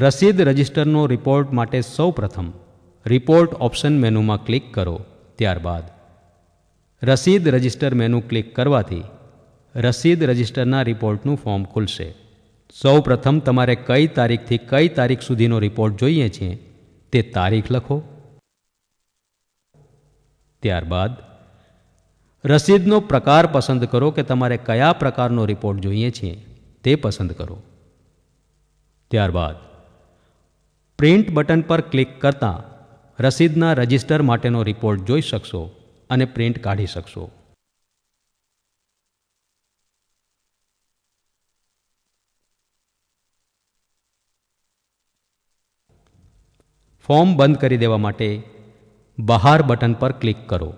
રસીદ રજિસ્ટરનો રિપોર્ટ માટે સૌપ્રથમ રિપોર્ટ ઓપ્શન મેનુમાં ક્લિક કરો ત્યારબાદ રસીદ રજિસ્ટર મેનુ ક્લિક કરવાથી રસીદ રજિસ્ટરના રિપોર્ટનું ફોર્મ ખુલશે સૌપ્રથમ તમારે કઈ તારીખથી કઈ તારીખ સુધીનો રિપોર્ટ જોઈએ છે તે તારીખ લખો ત્યારબાદ રસીદનો પ્રકાર પસંદ કરો કે તમારે કયા પ્રકારનો રિપોર્ટ જોઈએ છે તે પસંદ કરો ત્યારબાદ પ્રિન્ટ બટન પર ક્લિક કરતાં રસીદના રજિસ્ટર માટેનો રિપોર્ટ જોઈ શકશો અને પ્રિન્ટ કાઢી શકશો ફોર્મ બંધ કરી દેવા માટે બહાર બટન પર ક્લિક કરો